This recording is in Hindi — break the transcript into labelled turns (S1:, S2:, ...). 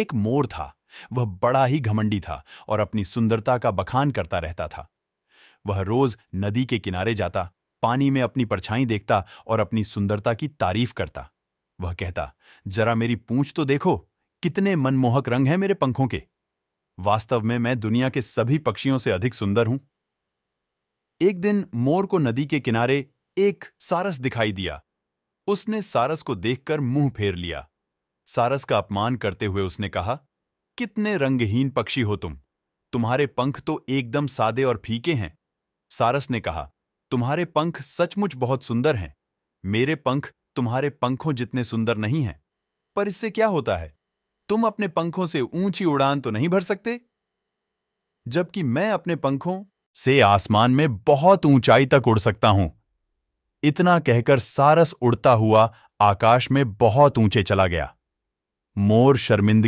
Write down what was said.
S1: एक मोर था वह बड़ा ही घमंडी था और अपनी सुंदरता का बखान करता रहता था वह रोज नदी के किनारे जाता पानी में अपनी परछाई देखता और अपनी सुंदरता की तारीफ करता वह कहता जरा मेरी पूंछ तो देखो कितने मनमोहक रंग हैं मेरे पंखों के वास्तव में मैं दुनिया के सभी पक्षियों से अधिक सुंदर हूं एक दिन मोर को नदी के किनारे एक सारस दिखाई दिया उसने सारस को देखकर मुंह फेर लिया सारस का अपमान करते हुए उसने कहा कितने रंगहीन पक्षी हो तुम तुम्हारे पंख तो एकदम सादे और फीके हैं सारस ने कहा तुम्हारे पंख सचमुच बहुत सुंदर हैं मेरे पंख तुम्हारे पंखों जितने सुंदर नहीं हैं पर इससे क्या होता है तुम अपने पंखों से ऊंची उड़ान तो नहीं भर सकते जबकि मैं अपने पंखों से आसमान में बहुत ऊंचाई तक उड़ सकता हूं इतना कहकर सारस उड़ता हुआ आकाश में बहुत ऊंचे चला गया मोर शर्मिंदगी